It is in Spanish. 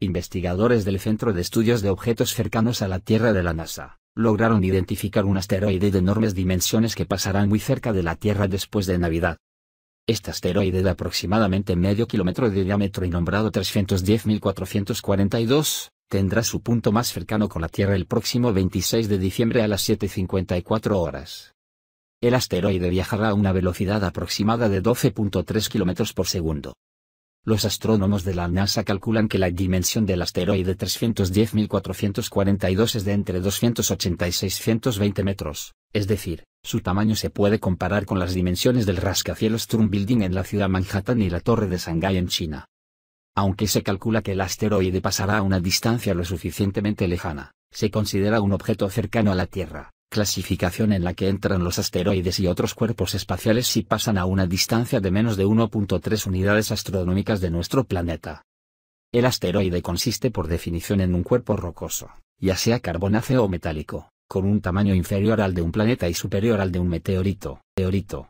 investigadores del Centro de Estudios de Objetos Cercanos a la Tierra de la NASA, lograron identificar un asteroide de enormes dimensiones que pasará muy cerca de la Tierra después de Navidad. Este asteroide de aproximadamente medio kilómetro de diámetro y nombrado 310.442, tendrá su punto más cercano con la Tierra el próximo 26 de diciembre a las 7.54 horas. El asteroide viajará a una velocidad aproximada de 12.3 km por segundo, los astrónomos de la NASA calculan que la dimensión del asteroide 310.442 es de entre 280 y 620 metros, es decir, su tamaño se puede comparar con las dimensiones del rascacielos Trump Building en la ciudad Manhattan y la Torre de Shanghai en China. Aunque se calcula que el asteroide pasará a una distancia lo suficientemente lejana, se considera un objeto cercano a la Tierra, clasificación en la que entran los asteroides y otros cuerpos espaciales si pasan a una distancia de menos de 1.3 unidades astronómicas de nuestro planeta. El asteroide consiste por definición en un cuerpo rocoso, ya sea carbonáceo o metálico, con un tamaño inferior al de un planeta y superior al de un meteorito, teorito,